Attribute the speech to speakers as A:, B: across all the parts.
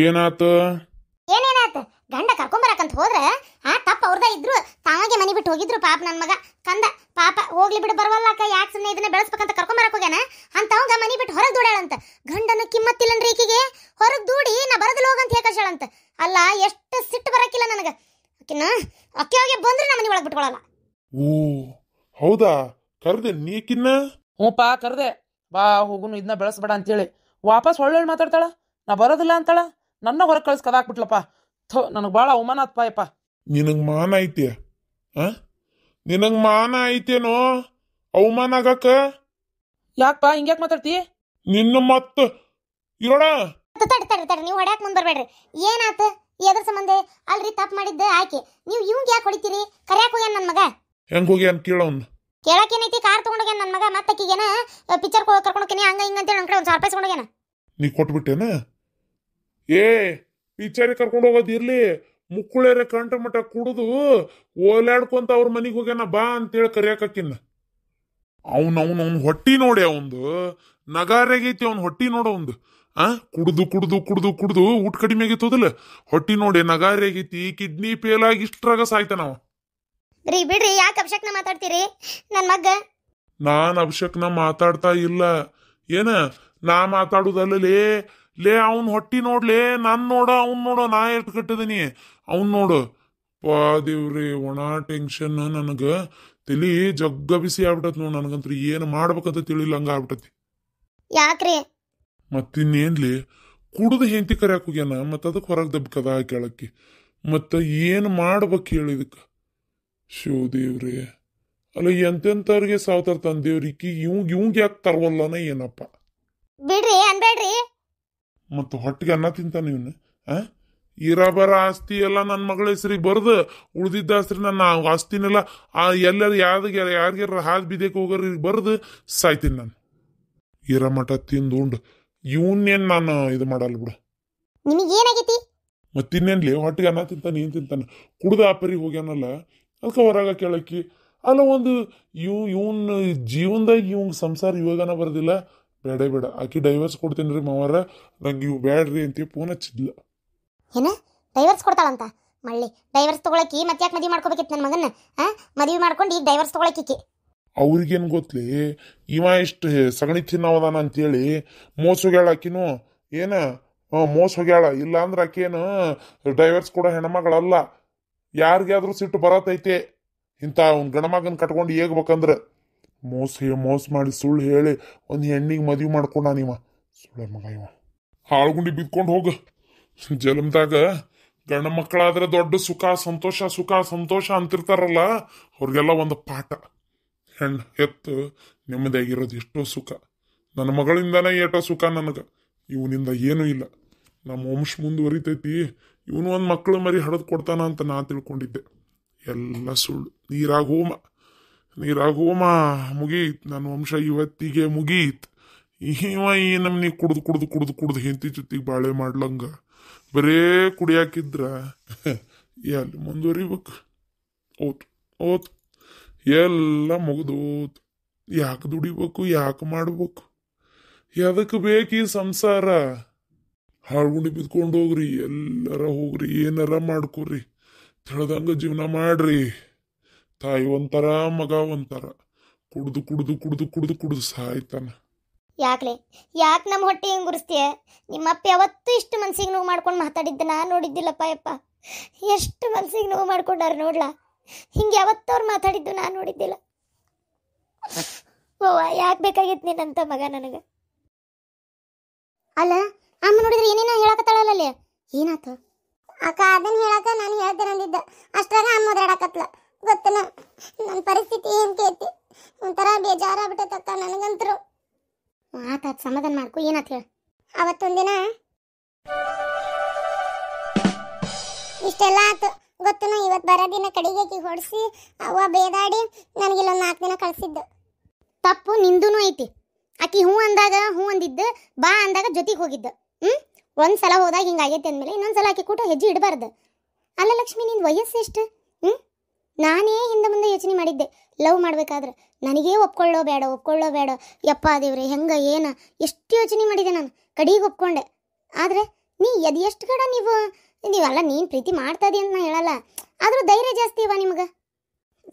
A: ಏನಾತ
B: ಏನೇನಾತ ಗಂಡ ಕರ್ಕೊಂಬರಕಂತ ಹೋದ್ರ ಆ ತಪ್ಪ ಅವ್ರದ ಇದ್ರು ತಾವಾಗೆ ಮನೆ ಬಿಟ್ಟು ಹೋಗಿದ್ರು ಪಾಪ ನನ್ನ ಮಗ ಕಂದ ಪಾಪ ಹೋಗ್ಲಿ ಬಿಡು ಅಕ್ಕ ಯಾಕೆ ಸುಮ್ಮನೆ ಇದನ್ನ ಬೆಳೆಸ್ಬೇಕಂತ ಕರ್ಕೊಂಬರಕ್ ಹೋಗ್ಯಾನ ಅಂತ ಅಂತವಂಗ ಮನೆ ಬಿಟ್ಟು ಹೊರಗೆ ದುಡ್ಯಾಳಂತ ಗಂಡನ ಕಿಮ್ಮತ್ತಿಲ್ಲನ್ರಿ ಈಕಿಗೆ ಹೊರಗೆ ದೂಡಿ ನಾ ಬರದಲ್ಲ ಹೋಗಂತ ಹೇಳ್ಕಳಂತ ಅಲ್ಲ ಎಷ್ಟು ಸಿಟ್ಟು ಬರಕಿಲ್ಲ ನನಗೆ ಆಕಿನ ಅಕ್ಕಿ ಹೋಗಿ ಬಂದ್ರೆ ನಮ್ಮ ಮನೆ ಒಳಗೆ ಬಿಟ್ಕೊಳಲ್ಲ
A: ಓ ಹೌದಾ ಕರ್ದೆ ನೀಕಿನ್ನ ಹ್ಞೂ ಪಾ ಕರ್ದೆ ಬಾ ಹೋಗುನು ಇದನ್ನ ಬೆಳೆಸ್ಬೇಡ ಅಂತೇಳಿ ವಾಪಸ್ ಒಳ್ಳೊಳ್ಳೆ ಮಾತಾಡ್ತಾಳ ನಾ ಬರೋದಿಲ್ಲ ಅಂತಾಳ ನನ್ನ ಹೊರಗೆ ಕಳ್ಸಿ ಕದಾಕ್ಬಿಟ್ಲಪ್ಪ ಥೋ ನನಗೆ ಭಾಳ ಅವಮಾನ ಆತ್ಪಾಯಪ್ಪ ನಿನಗೆ ಮಾನ ಐತೆ ಆ ನಿನಗೆ ಮಾನ ಐತೇನೋ ಅವಮಾನ ಆಗಕ ಯಾಕಪ್ಪ ಹಿಂಗ್ಯಾಕೆ ಮಾತಾಡ್ತಿ ನಿನ್ನ ಮತ್ತ ಇರೋಣ
B: ತಡ ತಡ ತಡ ನೀವು ಹೊಡ್ಯಾಕ್ ಮುಂದ್ ಬರ್ಬೇಡ್ರಿ ಏನಾತ ಎದ್ರ ಸಂಬಂಧ ಅಲ್ರಿ ತಪ್ಪು ಮಾಡಿದ್ದ ಆಕೆ ನೀವು ಇವಂಗ್ ಯಾಕೆ ಹೊಡಿತೀರಿ ಕರ್ಯಾಕ್ ಹೋಗ್ಯಾನ ನನ್ನ ಮಗ
A: ಹೆಂಗ್ ಹೋಗಿ ಅಂತ ಕೇಳೋನ್
B: ಏನೈತಿ ಕಾರ್ ತಗೊಂಡೋಗ್ಯಾನ ನನ್ನ ಮಗ ಮತ್ತಕ್ಕಿಗೇನ ಪಿಕ್ಚರ್ ಕರ್ಕೊಂಡೋಗ್ತೀನಿ ಹಂಗ ಹಿಂಗ ಅಂತೇಳಿ ನನ್ನ ಕಡೆ ಒಂದು ಸಾವಿರ ರೂಪಾಯಿ ಹೋಗ್ಯಾನ
A: ನೀ ಕೊಟ್ಬಿಟ್ಟೇನ ಏ ಪಿಕ್ಚರಿಗೆ ಕರ್ಕೊಂಡು ಹೋಗೋದಿರ್ಲಿ ಇರ್ಲಿ ಮುಕ್ಕುಳೇರೆ ಕಂಠ ಮಠ ಕುಡಿದು ಓಲಾಡ್ಕೊಂತ ಅವ್ರ ಮನೆಗೆ ಹೋಗ್ಯಾನ ಬಾ ಅಂತೇಳಿ ಕರಿಯಾಕಿನ್ನ ಅವ್ನ ಹೊಟ್ಟಿ ನೋಡಿ ಅವಂದು ನಗಾರಾಗೈತಿ ಅವ್ನ ಹೊಟ್ಟಿ ನೋಡವಂದು ಆ ಕುಡ್ದು ಕುಡ್ದು ಕುಡ್ದು ಕುಡ್ದು ಊಟ ಕಡಿಮೆ ಆಗೈತೋದಲ್ಲ ಹೊಟ್ಟಿ ನೋಡಿ ನಗಾರಿ ಕಿಡ್ನಿ ಫೇಲ್ ಆಗಿ ಇಷ್ಟ್ರಾಗ ಸಾಯ್ತಾನ ಅವ
B: ಬಿಡ್ರಿ ಯಾಕೆ ಅಭಿಷೇಕ್ನ ಮಾತಾಡ್ತೀರಿ ನನ್ನ ಮಗ
A: ನಾನ್ ಅಭಿಷೇಕ್ನ ಮಾತಾಡ್ತಾ ಇಲ್ಲ ಏನ ನಾ ಮಾತಾಡುದಲ್ಲೇ ಲೇ ಅವ್ನ ಹೊಟ್ಟಿ ನೋಡಲೇ ನಾನು ನೋಡ ಅವ್ನು ನೋಡ ನಾ ಎಷ್ಟು ಕಟ್ಟಿದೀನಿ ಅವ್ನು ನೋಡು ಅಪ್ಪ ದೇವ್ರಿ ಒಣ ಟೆನ್ಷನ್ ನನಗೆ ತಲಿ ಜಗ್ಗ ಬಿಸಿ ಆಗ್ಬಿಟ್ಟತ್ ನೋಡು ನನಗಂತೂ ಏನು ಮಾಡ್ಬೇಕಂತ ತಿಳಿಲ್ಲ ಹಂಗೆ ಆಗ್ಬಿಟ್ಟತಿ ಯಾಕ್ರಿ ಮತ್ತಿನ್ನೇನ್ಲಿ ಕುಡ್ದು ಹೆಂತಿ ಕರ್ಯಾಕ ಹೋಗ್ಯಾನ ಮತ್ತು ಅದಕ್ಕೆ ಹೊರಗೆ ದಬ್ಕದ ಕೇಳಕ್ಕೆ ಮತ್ತು ಏನು ಮಾಡ್ಬೇಕು ಇದಕ್ಕೆ ಶಿವ ದೇವ್ರಿ ಅಲ್ಲ ಎಂತೆಂಥವ್ರಿಗೆ ಸಾವ್ತಾರ ತಂದೇವ್ರಿ ಇವಂಗ್ ಇವಂಗ್ ಯಾಕೆ ತರವಲ್ಲನ ಏನಪ್ಪ
B: ಬಿಡ್ರಿ ಅನ್ಬೇಡ್ರಿ
A: ಮತ್ತು ಹೊಟ್ಟಿಗೆ ಅನ್ನ ತಿಂತಾನೆ ಇವನು ಆ ಇರ ಬರ ಆಸ್ತಿ ಎಲ್ಲ ನನ್ನ ಮಗಳ ಹೆಸ್ರಿಗೆ ಬರ್ದು ಉಳ್ದಿದ್ದ ಆಸ್ತಿ ನನ್ನ ಆಸ್ತಿನೆಲ್ಲ ಆ ಎಲ್ಲರೂ ಯಾರಿಗೆ ಯಾರಿಗೆ ಹಾದು ಬಿದ್ದಕ್ಕೆ ಹೋಗೋರು ಬರ್ದು ಸಾಯ್ತೀನಿ ನಾನು ಇರ ಮಠ ತಿಂದು ಉಂಡು ಇವನ್ನೇನು ನಾನು ಇದು ಮಾಡಲ್ಲ ಬಿಡು ಮತ್ತೆ ಇನ್ನೇನ್ಲಿ ಹೊಟ್ಟಿಗೆ ಅನ್ನ ತಿಂತಾನೆ ಏನು ತಿಂತಾನೆ ಕುಡ್ದ ಪರಿ ಹೋಗ್ಯಾನಲ್ಲ ಅದಕ್ಕೆ ಹೊರಗ ಕೇಳಕ್ಕಿ ಅಲ್ಲ ಒಂದು ಇವ್ ಇವನ್ ಜೀವನದಾಗ ಇವಂಗೆ ಸಂಸಾರ ಇವಾಗನ ಬರೋದಿಲ್ಲ ಬೇಡ ಬೇಡ ಆಕಿ ಡೈವರ್ಸ್ ಕೊಡ್ತೀನಿ ರೀ ಮಾವರ ನಂಗೆ ಇವು ಬೇಡ್ರಿ ಅಂತ ಫೋನ್ ಹಚ್ಚಿದ್ಲ
B: ಏನ ಡೈವರ್ಸ್ ಕೊಡ್ತಾಳಂತ ಮಳ್ಳಿ ಡೈವರ್ಸ್ ತಗೊಳಕಿ ಮತ್ತೆ ಯಾಕೆ ಮದುವೆ ಮಾಡ್ಕೋಬೇಕಿತ್ತು ನನ್ನ ಮಗನ ಆ ಮದುವೆ ಮಾಡ್ಕೊಂಡು ಈಗ ಡೈವರ್ಸ್ ತಗೊಳಕಿಕ್ಕೆ
A: ಅವ್ರಿಗೇನು ಗೊತ್ತಲಿ ಇವ ಇಷ್ಟು ಸಗಣಿ ತಿನ್ನೋದಾನ ಅಂತೇಳಿ ಮೋಸ ಹೋಗ್ಯಾಳ ಆಕಿನೂ ಏನ ಮೋಸ ಹೋಗ್ಯಾಳ ಇಲ್ಲ ಅಂದ್ರೆ ಆಕೇನು ಡೈವರ್ಸ್ ಕೂಡ ಹೆಣ್ಮಗಳಲ್ಲ ಯಾರಿಗಾದ್ರೂ ಸಿಟ್ಟು ಬರತೈತೆ ಇಂಥ ಅವ್ನ ಗಣಮಗನ ಕಟ್ಕೊಂಡು ಏಗ್ಬೇಕಂದ್ರೆ ಮೋಸ ಮೋಸ ಮಾಡಿ ಸುಳ್ಳು ಹೇಳಿ ಒಂದು ಹೆಣ್ಣಿಗೆ ಮದುವೆ ಮಾಡ್ಕೊಂಡ ನೀವ ಸುಳ್ಳ ಮಗ ಇವ ಹಾಳ್ಗುಂಡಿ ಬಿದ್ಕೊಂಡು ಹೋಗು ಜಲಮ್ದಾಗ ಗಂಡ ಮಕ್ಕಳಾದ್ರೆ ದೊಡ್ಡ ಸುಖ ಸಂತೋಷ ಸುಖ ಸಂತೋಷ ಅಂತಿರ್ತಾರಲ್ಲ ಅವ್ರಿಗೆಲ್ಲ ಒಂದು ಪಾಠ ಹೆಣ್ಣು ಎತ್ತು ನೆಮ್ಮದಿಯಾಗಿರೋದು ಎಷ್ಟೋ ಸುಖ ನನ್ನ ಮಗಳಿಂದನೇ ಏಟೋ ಸುಖ ನನಗೆ ಇವನಿಂದ ಏನೂ ಇಲ್ಲ ನಮ್ಮ ವಂಶ ಮುಂದುವರಿತೈತಿ ಇವನು ಒಂದು ಮಕ್ಕಳು ಮರಿ ಹಡದು ಕೊಡ್ತಾನ ಅಂತ ನಾ ತಿಳ್ಕೊಂಡಿದ್ದೆ ಎಲ್ಲ ಸುಳ್ಳು ನೀರಾಗ ಹೋಮ ನೀ ಮುಗೀತ್ ನನ್ನ ವಂಶ ಇವತ್ತಿಗೆ ಮುಗೀತ್ ಇವ ಈ ನಮ್ನಿ ಕುಡ್ದು ಕುಡ್ದು ಕುಡ್ದು ಕುಡ್ದು ಹಿಂತಿ ಜೊತೆಗೆ ಬಾಳೆ ಮಾಡ್ಲಂಗ ಬರೇ ಕುಡಿಯಾಕಿದ್ರ ಎಲ್ಲಿ ಮುಂದುವರಿಬೇಕು ಓತ್ ಓತ್ ಎಲ್ಲ ಮುಗಿದೋತ್ ಯಾಕೆ ದುಡಿಬೇಕು ಯಾಕೆ ಮಾಡ್ಬೇಕು ಎದಕ್ಕೆ ಬೇಕು ಈ ಸಂಸಾರ ಹಾಳ್ಗುಂಡಿ ಬಿದ್ಕೊಂಡು ಹೋಗ್ರಿ ಎಲ್ಲರ ಹೋಗ್ರಿ ಏನಾರ ಮಾಡ್ಕೊರಿ ತಿಳ್ದಂಗ ಜೀವನ ಮಾಡ್ರಿ ತಾಯಿ ಒಂಥರ ಮಗ ಒಂಥರ ಕುಡಿದು ಕುಡಿದು ಕುಡಿದು ಕುಡಿದು ಕುಡಿದು ಸಾಯ್ತಾನ
B: ಯಾಕ್ಲೆ ಯಾಕೆ ನಮ್ಮ ಹೊಟ್ಟೆ ಹಿಂಗೆ ಗುರಿಸ್ತೀಯ ನಿಮ್ಮಪ್ಪ ಯಾವತ್ತೂ ಇಷ್ಟು ಮನ್ಸಿಗೆ ನೋವು ಮಾಡ್ಕೊಂಡು ಮಾತಾಡಿದ್ದೆ ನಾನು ನೋಡಿದ್ದಿಲ್ಲಪ್ಪ ಯಪ್ಪ ಎಷ್ಟು ಮನ್ಸಿಗೆ ನೋವು ಮಾಡ್ಕೊಂಡಾರ ನೋಡ್ಲಾ ಹಿಂಗೆ ಯಾವತ್ತವ್ರು ಮಾತಾಡಿದ್ದು ನಾನು ನೋಡಿದ್ದಿಲ್ಲ ಓ ಯಾಕೆ ಬೇಕಾಗಿತ್ತು ಅಂತ ಮಗ ನನಗೆ ಅಲ್ಲ ಅಮ್ಮ ನೋಡಿದ್ರೆ ಏನೇನೋ ಹೇಳಕತ್ತಾಳಲ್ಲ
C: ಏನಾತ ಅಕ್ಕ ಅದನ್ನ ಹೇಳಕ ನಾನು ಹೇಳ್ತೇನೆ ಅಂದಿದ್ದೆ ಅಷ್ಟ್ರಾಗ ಅಮ್ಮ ಓದಾಡಕತ್ಲ ಗೊತ್ತನ ನನ್ನ ಪರಿಸ್ಥಿತಿ ಏನು ಐತಿ ಒಂಥರ ಬೇಜಾರಾಗ್ಬಿಟ್ಟತಕ್ಕ ನನಗಂತರು
B: ಆತಾತ್ ಸಮಾಧಾನ ಮಾಡ್ಕು ಏನಾತ ಹೇಳ
C: ಅವತ್ತೊಂದಿನ ಇಷ್ಟೆಲ್ಲ ಆತು ಗೊತ್ತನ ಇವತ್ತು ಬರೋ ಬರೋದಿನ ಕಡಿಗೆ ಹೊಡಿಸಿ
B: ಅವ ಬೇದಾಡಿ ನನಗೆ ನಾಲ್ಕು ದಿನ ಕಳಿಸಿದ್ದು ತಪ್ಪು ನಿಂದೂ ಐತಿ ಆಕಿ ಹ್ಞೂ ಅಂದಾಗ ಹ್ಞೂ ಅಂದಿದ್ದು ಬಾ ಅಂದಾಗ ಜೊತೆಗೆ ಹೋಗಿದ್ದು ಹ್ಞೂ ಒಂದು ಸಲ ಹೋದಾಗ ಹಿಂಗಾಗೈತೆ ಅಂದಮೇಲೆ ಇನ್ನೊಂದು ಸಲ ಆಕೆ ಕೂಟ ಹೆಜ್ಜೆ ಇಡಬಾರ್ದು ಅಲ್ಲ ಲಕ್ಷ್ಮಿ ನಿನ್ನ ವಯಸ್ಸು ಎಷ್ಟು ನಾನೇ ಹಿಂದೆ ಮುಂದೆ ಯೋಚನೆ ಮಾಡಿದ್ದೆ ಲವ್ ಮಾಡ್ಬೇಕಾದ್ರೆ ನನಗೇ ಒಪ್ಕೊಳ್ಳೋ ಬೇಡ ಒಪ್ಕೊಳ್ಳೋ ಬೇಡ ಎಪ್ಪ ದೇವ್ರೆ ಹೆಂಗೆ ಏನು ಎಷ್ಟು ಯೋಚನೆ ಮಾಡಿದೆ ನಾನು ಕಡೀಗ ಒಪ್ಕೊಂಡೆ ಆದ್ರೆ ನೀ ಅದು ಎಷ್ಟು ಕಡೆ ನೀವು ನೀವಲ್ಲ ನೀನು ಪ್ರೀತಿ ಮಾಡ್ತಾ ಅಂತ ನಾ ಹೇಳಲ್ಲ ಆದ್ರೂ ಧೈರ್ಯ ಜಾಸ್ತಿ ಇವ ನಿಮ್ಗೆ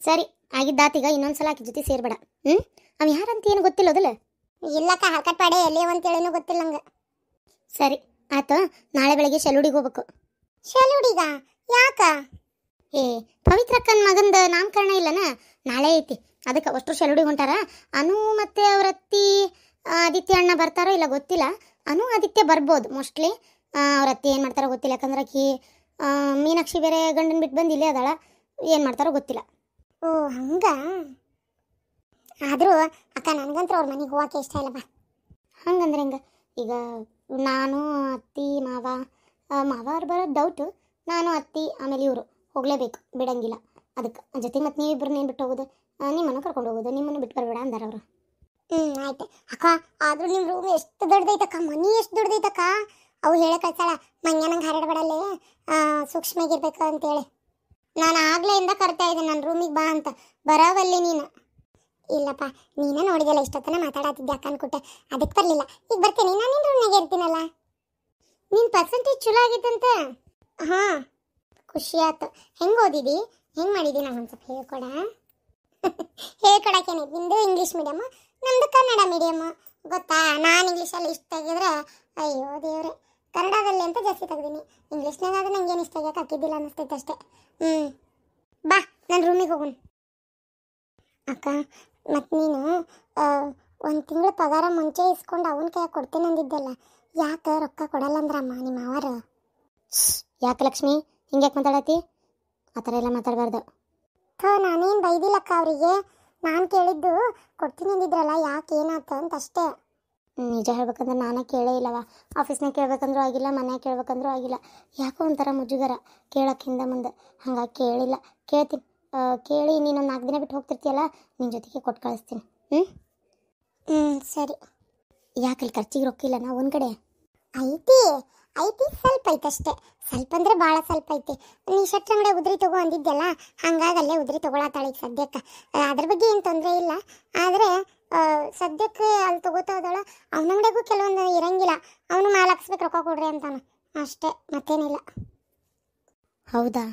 B: ಸರಿ ಆಗಿದ್ದಾತೀಗ ಇನ್ನೊಂದು ಸಲ ಆಕಿ ಜೊತೆ ಸೇರ್ಬೇಡ ಹ್ಞೂ ಅವ್ ಯಾರಂತ ಏನು ಗೊತ್ತಿಲ್ಲೋದಿಲ್ಲ ಇಲ್ಲಕ್ಕ ಹರಕಟ್ಪಾಡೆ ಎಲ್ಲಿ ಅಂತೇಳೇನೂ ಗೊತ್ತಿಲ್ಲ ನಂಗೆ ಸರಿ ಆತ ನಾಳೆ ಬೆಳಗ್ಗೆ ಶೆಲುಡಿಗೆ ಹೋಗ್ಬೇಕು ಶೆಲುಡಿಗ ಯಾಕ ಏ ಪವಿತ್ರಕ್ಕನ ಮಗಂದ ನಾಮಕರಣ ಇಲ್ಲನ ನಾಳೆ ಐತಿ ಅದಕ್ಕೆ ಅಷ್ಟು ಶೆಲುಡಿ ಹೊಂಟಾರ ಅನು ಮತ್ತು ಅವ್ರ ಅತ್ತಿ ಆದಿತ್ಯ ಅಣ್ಣ ಬರ್ತಾರೋ ಇಲ್ಲ ಗೊತ್ತಿಲ್ಲ ಅನು ಆದಿತ್ಯ ಬರ್ಬೋದು ಮೋಸ್ಟ್ಲಿ ಅವ್ರ ಅತ್ತಿ ಏನು ಮಾಡ್ತಾರೋ ಗೊತ್ತಿಲ್ಲ ಯಾಕಂದ್ರೆ ಕಿ ಮೀನಾಕ್ಷಿ ಬೇರೆ ಗಂಡನ ಬಿಟ್ಟು ಬಂದು ಇಲ್ಲೇ ಅದಾಳ ಏನು ಮಾಡ್ತಾರೋ ಗೊತ್ತಿಲ್ಲ ಓ ಹಂಗ ಆದರೂ ಅಕ್ಕ ನನಗಂತ್ರ ಅವ್ರ ಮನೆಗೆ ಹೋಗೋಕೆ ಇಷ್ಟ ಇಲ್ಲ ಬಾ ಹಂಗಂದ್ರೆ ಹಿಂಗೆ ಈಗ ನಾನು ಅತ್ತಿ ಮಾವ ಮಾವ ಅವ್ರು ಬರೋದು ಡೌಟು ನಾನು ಅತ್ತಿ ಆಮೇಲೆ ಇವರು ಹೋಗಲೇಬೇಕು ಬಿಡಂಗಿಲ್ಲ ಅದಕ್ಕೆ ಜೊತೆ ಮತ್ತು ಏನು ಬಿಟ್ಟು ಹೋಗೋದು ನಿಮ್ಮನ್ನು ಕರ್ಕೊಂಡು ಹೋಗೋದು ನಿಮ್ಮನ್ನು ಬಿಟ್ಟು ಬರಬೇಡ ಅಂದಾರ ಅವರು ಹ್ಞೂ ಆಯ್ತು ಅಕ್ಕ ಆದರೂ ನಿಮ್ಮ ರೂಮ್ ಎಷ್ಟು ದೊಡ್ಡದೈತಕ್ಕ ಮನಿ ಎಷ್ಟು ದೊಡ್ಡದೈತಕ್ಕ ಅವು ಹೇಳಕಳ್ತಾಳ
C: ಮಂಗ್ಯಾನಂಗೆ ಸೂಕ್ಷ್ಮ ಆಗಿರ್ಬೇಕು ಅಂತೇಳಿ ನಾನು ಇಂದ ಕರ್ತಾ ಇದ್ದೆ ನನ್ನ ರೂಮಿಗೆ ಬಾ ಅಂತ ಬರವಲ್ಲಿ ನೀನು ಇಲ್ಲಪ್ಪ ನೀನೇ ನೋಡಿದೆಲ್ಲ ಇಷ್ಟೊತ್ತನ ಮಾತಾಡತ್ತಿದ್ದೆ ಅಕ್ಕ ಅಂದ್ಕೊಟ್ಟೆ ಅದಕ್ಕೆ ಬರಲಿಲ್ಲ ಈಗ ಬರ್ತೀನಿ ನಾನು ನಿನ್ನ ರೂಮ್ನಾಗೆ ಇರ್ತೀನಲ್ಲ ನಿನ್ನ ಪರ್ಸೆಂಟೇಜ್ ಚಲೋ ಅಂತ ಹಾಂ ಖುಷಿ ಆಯ್ತು ಹೆಂಗೆ ಓದಿದಿ ಹೆಂಗೆ ಮಾಡಿದಿ ನಾನು ಒಂದು ಸ್ವಲ್ಪ ಹೇಳ್ಕೊಡ ಹೇಳ್ಕೊಡಕ್ಕೇನೆ ನಿಮ್ಮದು ಇಂಗ್ಲೀಷ್ ಮೀಡಿಯಮ್ಮು ನಮ್ಮದು ಕನ್ನಡ ಮೀಡಿಯಮ್ಮು ಗೊತ್ತಾ ನಾನು ಇಂಗ್ಲೀಷಲ್ಲಿ ಇಷ್ಟು ತೆಗೆದ್ರೆ ಅಯ್ಯೋ ದೇವ್ರೆ ಕನ್ನಡದಲ್ಲಿ ಅಂತ ಜಾಸ್ತಿ ತೆಗ್ದೀನಿ ಇಂಗ್ಲೀಷ್ನಾಗ ಅದು ನಂಗೆ ಏನು ಇಷ್ಟ ಹಾಕಿದ್ದಿಲ್ಲ ಅನ್ನಿಸ್ತೈತೆ ಅಷ್ಟೇ ಹ್ಞೂ ಬಾ ನಾನು ರೂಮಿಗೆ ಹೋಗೋಣ ಅಕ್ಕ ಮತ್ತು ನೀನು ಒಂದು ತಿಂಗಳು ಪಗಾರ ಮುಂಚೆ ಇಸ್ಕೊಂಡು ಅವನ ಕೈಯಾಗ ಕೊಡ್ತೀನಿ ಅಂದಿದ್ದಲ್ಲ ಯಾಕೆ ರೊಕ್ಕ ಕೊಡಲ್ಲ ಅಂದ್ರಮ್ಮ ನಿಮ್ಮ ಅವರು
B: ಯಾಕೆ ಲಕ್ಷ್ಮಿ ಹಿಂಗೆ ಮಾತಾಡತ್ತಿ ಆ ಥರ ಎಲ್ಲ ಮಾತಾಡಬಾರ್ದು ಥೋ ನಾನೇನು ಬೈದಿಲ್ಲಕ್ಕ ಅವರಿಗೆ ನಾನು ಕೇಳಿದ್ದು ಕೊಡ್ತೀನಿ ಅಂದಿದ್ರಲ್ಲ ಯಾಕೆ ಏನಾಗ್ತ ಅಂತ ಅಷ್ಟೇ ನಿಜ ಹೇಳ್ಬೇಕಂದ್ರೆ ನಾನೇ ಕೇಳೇ ಇಲ್ಲವ ಆಫೀಸ್ನಾಗ ಕೇಳ್ಬೇಕಂದ್ರೂ ಆಗಿಲ್ಲ ಮನ್ಯಾಗ ಕೇಳ್ಬೇಕಂದ್ರೂ ಆಗಿಲ್ಲ ಯಾಕೋ ಒಂಥರ ಮುಜುಗರ ಕೇಳೋಕ್ಕಿಂದ ಮುಂದೆ ಹಂಗಾಗಿ ಕೇಳಿಲ್ಲ ಕೇಳ್ತೀನಿ ಕೇಳಿ ನೀನು ನಾಲ್ಕು ದಿನ ಬಿಟ್ಟು ಹೋಗ್ತಿರ್ತೀಯಲ್ಲ ನಿನ್ನ ಜೊತೆಗೆ ಕೊಟ್ಟು ಕಳಿಸ್ತೀನಿ ಹ್ಞೂ ಹ್ಞೂ ಸರಿ ಯಾಕಲ್ಲಿ ಖರ್ಚಿಗೆ ರೊಕ್ಕಿಲ್ಲ ನಾವು ಒಂದು ಕಡೆ ಐತಿ ಐತಿ ಸ್ವಲ್ಪ
C: ಐತಷ್ಟೇ ಸ್ವಲ್ಪ ಅಂದ್ರೆ ಭಾಳ ಸ್ವಲ್ಪ ಐತಿ ನೀ ಶರ್ಟ್ ಅಂಗಡಿ ಉದ್ರಿ ತಗೋ ಅಂದಿದ್ದೆಲ್ಲ ಹಂಗಾಗಿ ಅಲ್ಲೇ ಉದ್ರಿ ತಗೊಳತ್ತಾಳ ಈಗ ಸದ್ಯಕ್ಕೆ ಅದ್ರ ಬಗ್ಗೆ ಏನು ತೊಂದರೆ ಇಲ್ಲ ಆದರೆ ಸದ್ಯಕ್ಕೆ ಅಲ್ಲಿ ತಗೋತಾ ಹೋದಳು ಅವನ ಅಂಗಡಿಗೂ ಕೆಲವೊಂದು ಇರಂಗಿಲ್ಲ ಅವನು ಮಾಲ್ ಹಾಕ್ಸ್ಬೇಕು ರೊಕ್ಕ ಕೊಡ್ರಿ ಅಂತಾನೆ ಅಷ್ಟೇ
B: ಮತ್ತೇನಿಲ್ಲ ಹೌದಾ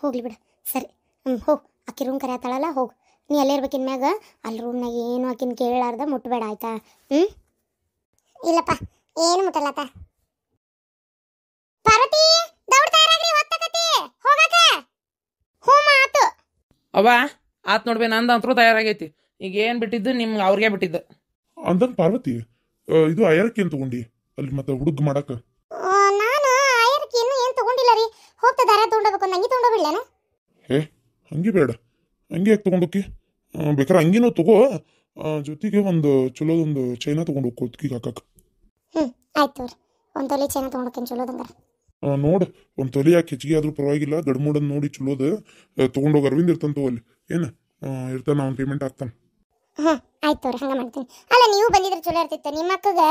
B: ಹೋಗ್ಲಿ ಬಿಡು ಸರಿ ಹ್ಞೂ ಹೋ ಆಕಿ ರೂಮ್ ಕರೆಯತ್ತಾಳಲ್ಲ ಹೋಗು ನೀ ಅಲ್ಲೇ ಇರ್ಬೇಕಿನ ಮ್ಯಾಗ ಅಲ್ಲಿ ರೂಮ್ನಾಗ ಏನು ಆಕಿನ ಕೇಳಾರ್ದ ಮುಟ್ಬೇಡ ಆಯ್ತಾ ಹ್ಞೂ ಇಲ್ಲಪ್ಪ ಏನು ಮುಟ್ಟಲ್ಲತ
C: ಪಾರ್ವತಿ ದೌಡ್ ತಯಾರಾಗ್ರಿ ಹೊತ್ತಕತಿ ಹೋಗಕ
A: ಹೋ ಮಾತು ಅವ್ವ ಆತ್ ನೋಡ್ಬೇ ನಂದ ಅಂತರೂ ತಯಾರಾಗೈತಿ ಈಗ ಏನ್ ಬಿಟ್ಟಿದ್ದು ನಿಮ್ಗೆ ಅವ್ರಿಗೆ ಬಿಟ್ಟಿದ್ದು ಅಂದಂಗ ಪಾರ್ವತಿ ಇದು ಅಯ್ಯರಕ್ಕೆ ಏನ್ ತಗೊಂಡಿ ಅಲ್ಲಿ ಮತ್ತೆ ಹುಡುಗ ಮಾಡಕ
C: ನಾನು ಅಯ್ಯರಕ್ಕೆ ಇನ್ನೂ ಏನ್ ತಗೊಂಡಿಲ್ಲ ರೀ ಹೋಗ್ತಾ ದಾರ ತಗೊಂಡೋಗ್ಬೇಕು ಅಂದಂಗಿ ತಗೊಂಡೋಗಿಲ್ಲೇನ
A: ಹೇ ಹಂಗೆ ಬೇಡ ಹಂಗೆ ಯಾಕೆ ತಗೊಂಡೋಕಿ ಬೇಕಾದ್ರೆ ಹಂಗಿನೂ ತಗೋ ಜೊತೆಗೆ ಒಂದು ಚಲೋದೊಂದು ಚೈನಾ ತಗೊಂಡು ಹೋಗ್ಕೋತ್ಕಿಗೆ ಹಾಕಕ್ಕೆ
C: ಹ್ಞೂ ಆಯ್ತು ತೋರಿ ಒಂದು ತೊಲೆ ಚೇನ ತೊಗೊಂಡೋಕೇನು ಚಲೋದಂಗಾರ
A: ನೋಡಿ ಒಂದು ತೊಲೆ ಯಾಕೆ ಹೆಚ್ಚಿಗೆ ಆದ್ರೂ ಪರವಾಗಿಲ್ಲ ಗಡ್ಮೂಡನ್ ನೋಡಿ ಚಲೋದು ತೊಗೊಂಡೋಗಿ ಅರವಿಂದ್ ಇರ್ತಾನೆ ತಗೋ ಅಲ್ಲಿ ಏನು ಇರ್ತಾನೆ ಅವ್ನು ಪೇಮೆಂಟ್ ಆಗ್ತಾನೆ
C: ಹಾಂ ಆಯ್ತು ತೋರಿ ಹಂಗೆ ಮಾಡ್ತೀನಿ ಅಲ್ಲ ನೀವು ಬಂದಿದ್ರೆ ಚಲೋ ಇರ್ತಿತ್ತು ನಿಮ್ಮ ಅಕ್ಕಗೆ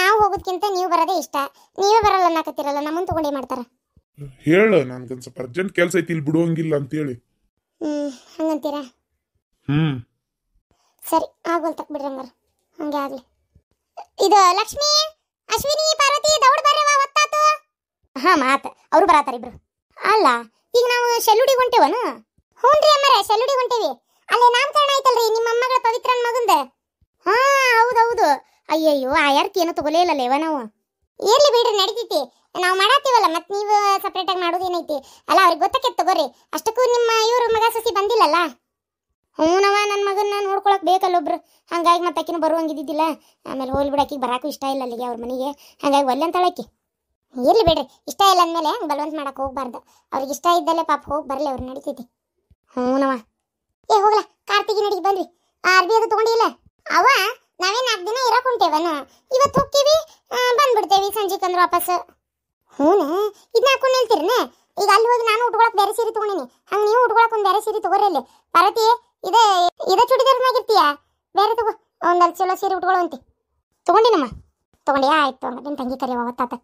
C: ನಾವು ಹೋಗೋದ್ಕಿಂತ ನೀವು ಬರೋದೇ ಇಷ್ಟ ನೀವೇ ಬರಲ್ಲ ಅನ್ನಕತ್ತಿರಲ್ಲ ನಮ್ಮನ್ನು ತಗೊಂಡೇ ಮಾಡ್ತಾರ
A: ಹೇಳ ನನ್ಗೊಂದು ಸ್ವಲ್ಪ ಅರ್ಜೆಂಟ್ ಕೆಲಸ ಐತಿ ಇಲ್ಲಿ ಬಿಡುವಂಗಿಲ್ಲ ಅಂತೇಳಿ
C: ಹ್ಞೂ ಹಂಗಂತೀರಾ ಹ್ಞೂ ಸರಿ ಆಗೋಲ್ ಬಿಡ್ರಿ ಹಂಗಾರೆ ಹಂಗೆ ಆಗಲಿ ಇದು ಲಕ್ಷ್ಮೀ ಅಶ್ವಿನಿ ಪಾರ್ವತಿ ದೌಡ್ ಬರ್ರವ ಒತ್ತಾತು
B: ಹಾ ಮಾತ ಅವರು ಬರತಾರೆ ಇಬ್ರು ಅಲ್ಲ ಈಗ ನಾವು ಶೆಲ್ಲುಡಿ ಹೊಂಟೇವನ
C: ಹ್ಞೂನ್ರಿ ಅಮ್ಮರೆ ಶೆಲ್ಲುಡಿ ಹೊಂಟೇವಿ ಅಲ್ಲೇ ನಾಮಕರಣ ಐತಲ್ರಿ ನಿಮ್ಮ ಅಮ್ಮಗಳ ಪವಿತ್ರನ ಮಗಂದ ಹಾ ಹೌದು ಅಯ್ಯಯ್ಯೋ ಆಯಾರ್ತಿ ಏನು ತಗೊಲೇ ಇಲ್ಲ ಲೇವ ನಾವು ಏರ್ಲಿ ಬಿಡ್ರಿ ನಡೀತೈತಿ ನಾವು ಮಾಡಾತೀವಲ್ಲ ಮತ್ತೆ ನೀವು ಸಪ್ರೇಟಾಗಿ ಮಾಡೋದೇನೈತಿ ಅಲ್ಲ ಅವ್ರಿಗೆ ಗೊತ್ತಾಕೈತೆ ತಗೋರಿ ಅಷ್ಟಕ್ಕೂ ನಿಮ್ಮ
B: ಇವರು ಮಗ ಸಸಿ ಬಂದಿಲ್ಲಲ್ಲ ಹ್ಞೂನವ ನನ್ನ ಮಗನ ನೋಡ್ಕೊಳಕ್ಕೆ ಬೇಕಲ್ಲೊಬ್ರು ಹಂಗಾಗಿ ಮತ್ತೆ ಆಕಿನ ಬರುವಂಗಿದ್ದಿದ್ದಿಲ್ಲ ಆಮೇಲೆ ಹೋಲ್ ಬಿಡಾಕಿಗೆ ಬರಾಕು ಇಷ್ಟ ಇಲ್ಲ ಅಲ್ಲಿಗೆ ಅವ್ರ ಮನೆಗೆ ಹಂಗಾಗಿ ಒಲ್ಲೆ ಅಂತಳಾಕಿ
C: ಇರ್ಲಿ ಬಿಡ್ರಿ ಇಷ್ಟ ಇಲ್ಲ ಅಂದಮೇಲೆ ಬಲವಂತ ಮಾಡಕ್ಕೆ ಹೋಗ್ಬಾರ್ದು ಅವ್ರಿಗೆ ಇಷ್ಟ ಇದ್ದಲ್ಲೇ ಪಾಪ ಹೋಗಿ ಬರಲಿ ಅವ್ರು ನಡೀತೈತಿ ಹ್ಞೂನವ ಏ ಹೋಗ್ಲ ಕಾರ್ತಿಗೆ ನಡಿಗೆ ಬನ್ರಿ ಆರ್ ಅದು ತೊಗೊಂಡಿಲ್ಲ ಅವ ನಾವೇ ನಾಲ್ಕು ದಿನ ಇರಕ್ಕೆ ಇವತ್ತು ಹೋಗ್ತೀವಿ ಬಂದ್ಬಿಡ್ತೇವಿ ಸಂಜೆ ಕಂದ್ರೆ ವಾಪಸ್ ಹ್ಞೂ ಇದನ್ನ ಹಾಕೊಂಡು ಹೇಳ್ತೀರನೇ ಈಗ ಅಲ್ಲಿ ಹೋಗಿ ನಾನು ಉಟ್ಕೊಳಕ್ಕೆ ಬೇರೆ ಸೀರೆ ತೊಗೊಂಡಿನಿ ಹಂಗೆ ನೀವು ಉಟ್ಕೊಳಕ್ಕೆ ಒಂದು ಬೇರೆ ಸೀರೆ ಅಲ್ಲಿ ಪರತಿ ಇದೇ ಇದೇ ಚೂಡಿದಾರ್ನಾಗಿರ್ತೀಯ ಬೇರೆ ತಗೋ ಒಂದಲ್ಲಿ
B: ಚಲೋ ಸೀರೆ ಉಟ್ಕೊಳ್ಳುವಂತೆ ತಗೊಂಡಿನಮ್ಮ ತಗೊಂಡಿ ಆಯ್ತು ಅಮ್ಮ ನಿನ್ ತಂಗಿ ಕರೆಯವ ಅವತ್ತಾತ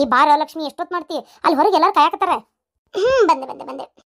B: ಈ ಬಾರ ಲಕ್ಷ್ಮಿ ಎಷ್ಟೊತ್ತು ಮಾಡ್ತೀವಿ ಅಲ್ಲಿ ಹೊರಗೆ ಎಲ್ಲರೂ ಕಾಯಕತ್ತಾರ ಹ್ಞೂ ಬಂದೆ ಬಂದೆ ಬಂದೆ